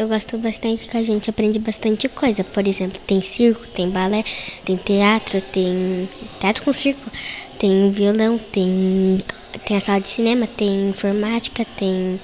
Eu gosto bastante que a gente aprende bastante coisa. Por exemplo, tem circo, tem balé, tem teatro, tem teatro com circo, tem violão, tem, tem a sala de cinema, tem informática, tem.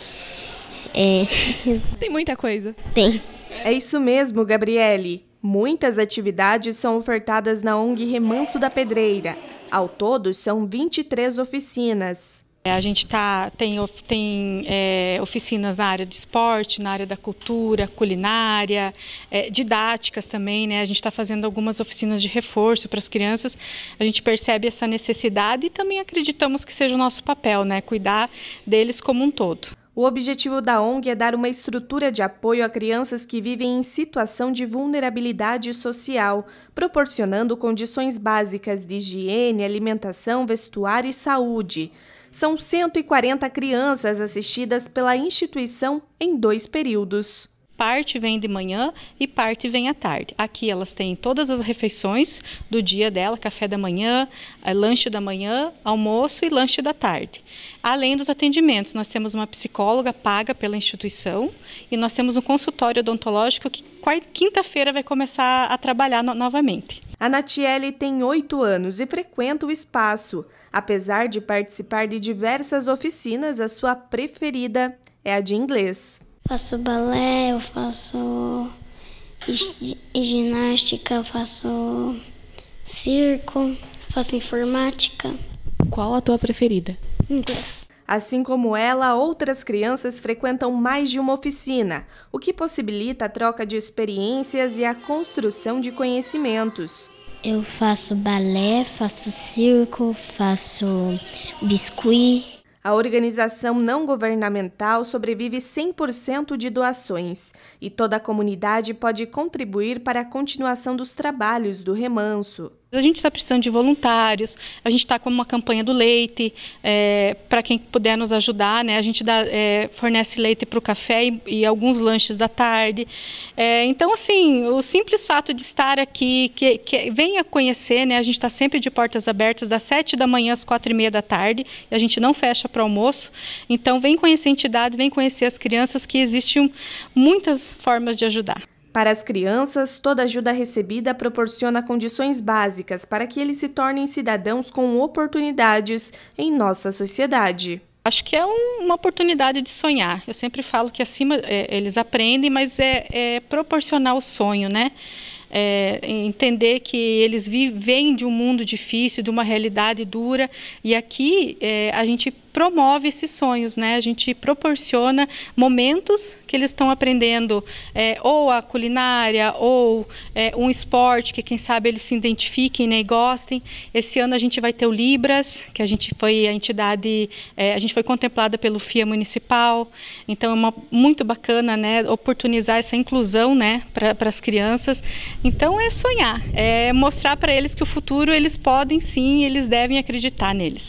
É... Tem muita coisa. Tem. É isso mesmo, Gabriele. Muitas atividades são ofertadas na ONG Remanso da Pedreira. Ao todo, são 23 oficinas. É, a gente tá, tem, tem é, oficinas na área de esporte, na área da cultura, culinária, é, didáticas também, né? A gente está fazendo algumas oficinas de reforço para as crianças. A gente percebe essa necessidade e também acreditamos que seja o nosso papel, né? Cuidar deles como um todo. O objetivo da ONG é dar uma estrutura de apoio a crianças que vivem em situação de vulnerabilidade social, proporcionando condições básicas de higiene, alimentação, vestuário e saúde. São 140 crianças assistidas pela instituição em dois períodos. Parte vem de manhã e parte vem à tarde. Aqui elas têm todas as refeições do dia dela: café da manhã, eh, lanche da manhã, almoço e lanche da tarde. Além dos atendimentos, nós temos uma psicóloga paga pela instituição e nós temos um consultório odontológico que quinta-feira vai começar a trabalhar no novamente. A Natiele tem oito anos e frequenta o espaço. Apesar de participar de diversas oficinas, a sua preferida é a de inglês faço balé, eu faço ginástica, faço circo, faço informática. Qual a tua preferida? Inglês. Assim como ela, outras crianças frequentam mais de uma oficina, o que possibilita a troca de experiências e a construção de conhecimentos. Eu faço balé, faço circo, faço biscuit, a organização não governamental sobrevive 100% de doações e toda a comunidade pode contribuir para a continuação dos trabalhos do remanso. A gente está precisando de voluntários, a gente está com uma campanha do leite, é, para quem puder nos ajudar, né? A gente dá, é, fornece leite para o café e, e, alguns lanches da tarde. É, então, assim, o simples fato de estar aqui, que, que venha conhecer, né? A gente está sempre de portas abertas, das sete da manhã às quatro e meia da tarde, e a gente não fecha para almoço. Então, vem conhecer a entidade, vem conhecer as crianças, que existem muitas formas de ajudar. Para as crianças, toda ajuda recebida proporciona condições básicas para que eles se tornem cidadãos com oportunidades em nossa sociedade. Acho que é um, uma oportunidade de sonhar. Eu sempre falo que acima é, eles aprendem, mas é, é proporcionar o sonho, né? É, entender que eles vivem de um mundo difícil, de uma realidade dura, e aqui é, a gente promove esses sonhos, né? A gente proporciona momentos que eles estão aprendendo é, ou a culinária ou é, um esporte que quem sabe eles se identifiquem né, e gostem. Esse ano a gente vai ter o Libras, que a gente foi a entidade, é, a gente foi contemplada pelo FIA Municipal. Então é uma, muito bacana, né? Oportunizar essa inclusão, né? Para as crianças. Então é sonhar, é mostrar para eles que o futuro eles podem sim, eles devem acreditar neles.